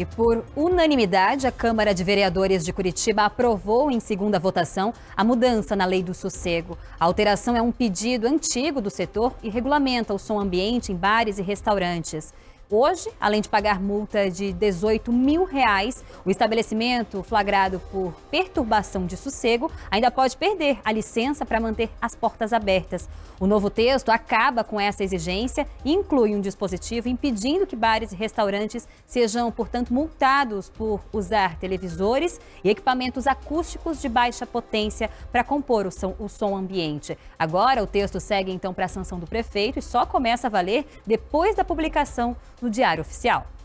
E por unanimidade, a Câmara de Vereadores de Curitiba aprovou em segunda votação a mudança na Lei do Sossego. A alteração é um pedido antigo do setor e regulamenta o som ambiente em bares e restaurantes. Hoje, além de pagar multa de 18 mil reais, o estabelecimento flagrado por perturbação de sossego ainda pode perder a licença para manter as portas abertas. O novo texto acaba com essa exigência e inclui um dispositivo impedindo que bares e restaurantes sejam, portanto, multados por usar televisores e equipamentos acústicos de baixa potência para compor o som, o som ambiente. Agora, o texto segue então para a sanção do prefeito e só começa a valer depois da publicação no Diário Oficial.